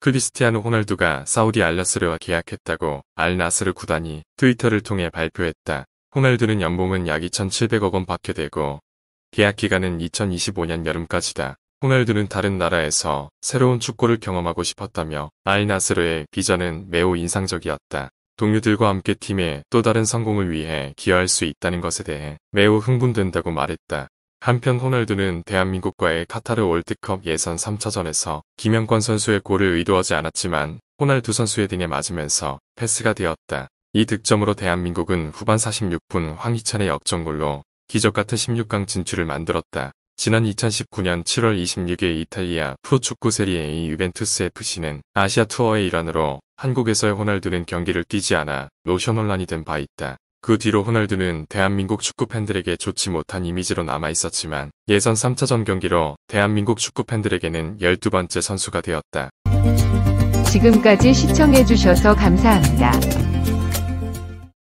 크리스티아노 호날두가 사우디 알라스르와 계약했다고 알나스르 구단이 트위터를 통해 발표했다. 호날두는 연봉은 약 2,700억 원 받게 되고 계약 기간은 2025년 여름까지다. 호날두는 다른 나라에서 새로운 축구를 경험하고 싶었다며 알나스르의 비전은 매우 인상적이었다. 동료들과 함께 팀의 또 다른 성공을 위해 기여할 수 있다는 것에 대해 매우 흥분된다고 말했다. 한편 호날두는 대한민국과의 카타르 월드컵 예선 3차전에서 김영권 선수의 골을 의도하지 않았지만 호날두 선수의 등에 맞으면서 패스가 되었다. 이 득점으로 대한민국은 후반 46분 황희찬의 역전골로 기적같은 16강 진출을 만들었다. 지난 2019년 7월 26일 이탈리아 프로축구 세리에의 유벤투스 FC는 아시아 투어의 일환으로 한국에서의 호날두는 경기를 뛰지 않아 노션 혼란이 된 바 있다. 그 뒤로 호날두는 대한민국 축구 팬들에게 좋지 못한 이미지로 남아있었지만 예선 3차전 경기로 대한민국 축구 팬들에게는 12번째 선수가 되었다. 지금까지 시청해주셔서 감사합니다.